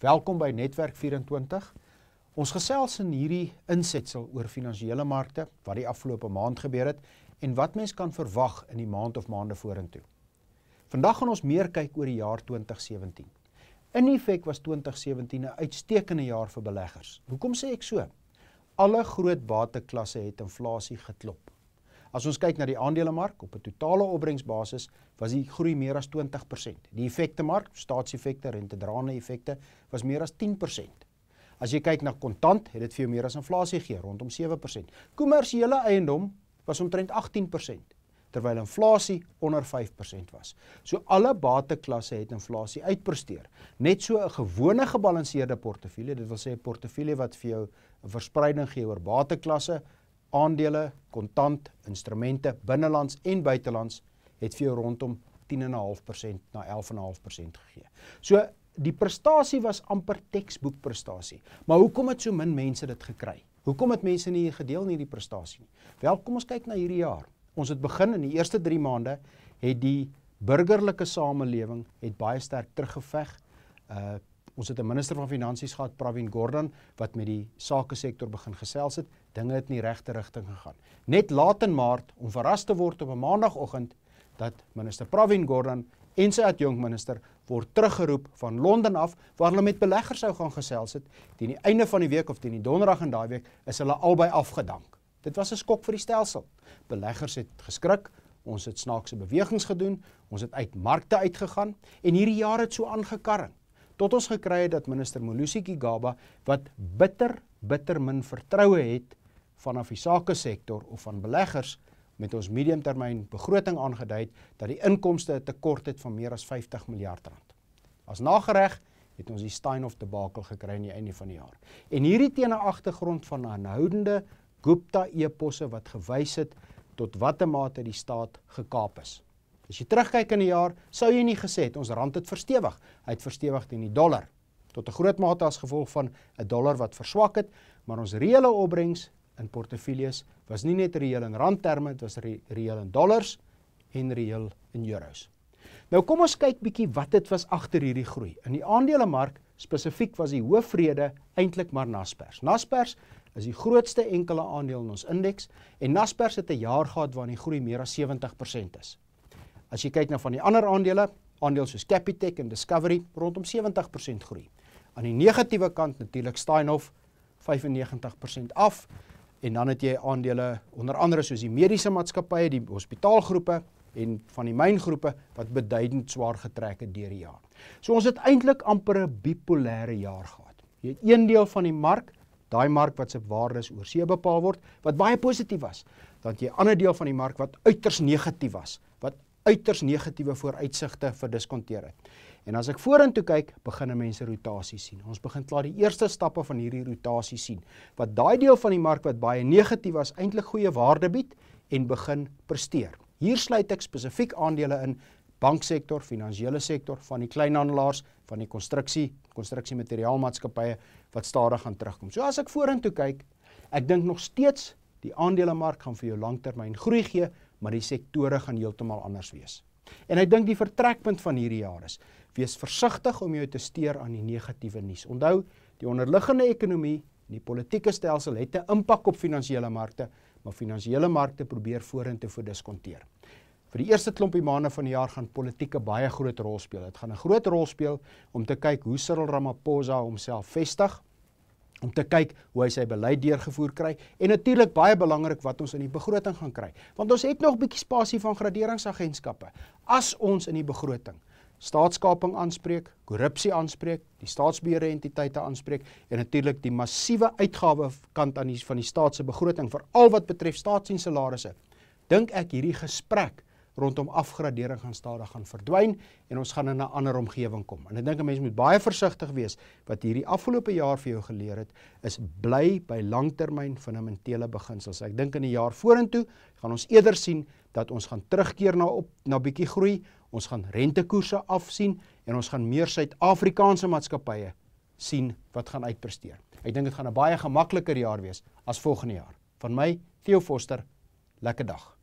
Welkom by Netwerk 24. Ons gesels in hierdie insetsel oor finansiële markte, wat die afgelope maand gebeur het en wat mens kan verwag in die maand of maande vorentoe. Vandag gaan ons meer kyk oor die jaar 2017. In effek was 2017 'n uitstekende jaar vir beleggers. Hoekom sê ek so? Alle groot bateklasse het inflasie geklop. As ons kyk na die aandelemark op 'n totale opbrengsbasis, was die groei meer as 20%. Die effekte mark, staatseffekte, rentedraande effekte was meer as 10%. As jy kyk na kontant, het dit vir jou meer as inflasie gee, rondom 7%. Kommersiële eiendom was omtrent 18%, terwyl inflasie onder 5% was. So alle bateklasse het inflasie uitpresteer. Net so 'n gewone gebalanseerde portefeulje, dit wil sê 'n portefeulje wat vir jou 'n verspreiding gee oor bateklasse, aandele, kontant, instrumente, binnelands en buitelands het vir jou rondom 10.5% na 11.5% gegee. So die prestasie was amper teksboek prestasie. Maar hoekom het so min mense dit gekry? Hoekom het mense nie gedeel in hierdie prestasie nie? Wel, kom ons kyk na hierdie jaar. Ons het begin in die eerste 3 maande het die burgerlike samelewing het baie sterk teruggeveg. Uh ons het 'n minister van finansies gehad, Pravin Gordhan, wat met die sake sektor begin gesels het. Dinge het in die regte rigting gegaan. Net laat in Maart, om verras te word op 'n maandagooggend, dat minister Pravin Gordhan en sy adjunkminister word teruggeroep van Londen af waar hulle met beleggers sou gaan gesels het teen die einde van die week of teen die donderdag in daai week is hulle albei afgedank. Dit was 'n skok vir die stelsel. Beleggers het geskrik. Ons het snaakse bewegings gedoen. Ons het uit markte uitgegaan en hierdie jaar het so aangekarring tot ons gekry het dat minister Molusi Kigaba wat bitter bitter min vertroue het vanaf die sake sektor of van beleggers met ons mediumtermyn begroting aangedui dat die inkomste 'n tekort het van meer as 50 miljard rand. As nagereg het ons die Steinhof debakel gekry aan die einde van die jaar. En hierdie teen 'n agtergrond van aanhoudende Gupta eposse wat gewys het tot watter mate die staat gekaap is. As jy terugkyk in die jaar, sou jy nie gesê het ons rand het verstewig. Hy het verstewig teen die dollar tot 'n groot mate as gevolg van 'n dollar wat verswak het, maar ons reële opbrengs in portefeuilles was nie net reëel in randterme, dit was reëel in dollars en reëel in euros. Nou kom ons kyk bietjie wat dit was agter hierdie groei. In die aandelemark spesifiek was die hoofvrede eintlik maar Naspers. Naspers is die grootste enkele aandeel in ons indeks en Naspers het 'n jaar gehad waarin die groei meer as 70% is. As jy kyk na van die ander aandele, aandele soos Capitec en Discovery rondom 70% groei. Aan die negatiewe kant natuurlik Steinhof 95% af en dan het jy aandele onder andere soos die mediese maatskappye, die hospitaalgroepe en van die myngroepe wat beduidend swaar getrek het deur die jaar. So ons het eintlik amper 'n bipolêre jaar gehad. Jy het een deel van die mark, daai mark wat se waardes oor see bepaal word, wat baie positief was, dan jy 'n ander deel van die mark wat uiters negatief was, wat uiters negatiewe vooruitsigte verdiskonteer het. En as ek vorentoe kyk, begin mense rotasie sien. Ons begin klaar die eerste stappe van hierdie rotasie sien. Wat daai deel van die mark wat baie negatief was, eintlik goeie waarde bied en begin presteer. Hier sluit ek spesifiek aandele in banksektor, finansiële sektor, van die kleinhandelaars, van die konstruksie, konstruksiemateriaalmaatskappye wat stadig gaan terugkom. So as ek vorentoe kyk, ek dink nog steeds die aandelemark gaan vir jou langtermyn groei gee, maar die sektore gaan heeltemal anders wees. En ek dink die vertrekpunt van hierdie jaar is: wees versigtig om jou te steur aan die negatiewe nuus. Onthou, die onderliggende ekonomie en die politieke stelsel het 'n impak op finansiële markte, maar finansiële markte probeer vorentoe voordiskonteer. Vir die eerste klompie maande van die jaar gaan politieke baie groot rol speel. Dit gaan 'n groot rol speel om te kyk hoe Cyril Ramaphosa homself vestig om te kyk hoe hy sy beleid deurgevoer kry en natuurlik baie belangrik wat ons in die begroting gaan kry want ons het nog 'n bietjie spasie van graderingsagentskappe as ons in die begroting staatskaping aanspreek, korrupsie aanspreek, die staatsbeheer entiteite aanspreek en natuurlik die massiewe uitgawe kant aan die van die staat se begroting veral wat betref staatsdiens salarisse dink ek hierdie gesprek rondom afgradering gaan stadig gaan verdwyn en ons gaan in 'n ander omgewing kom. En ek dink 'n mens moet baie versigtig wees wat hierdie afgelope jaar vir jou geleer het is bly by langtermyn fundamentele beginsels. Ek dink in die jaar vorentoe gaan ons eerder sien dat ons gaan terugkeer na op na bietjie groei. Ons gaan rentekoerse afsien en ons gaan meer Suid-Afrikaanse maatskappye sien wat gaan uitpresteer. Ek dink dit gaan 'n baie gemakliker jaar wees as volgende jaar. Van my Theo Forster, lekker dag.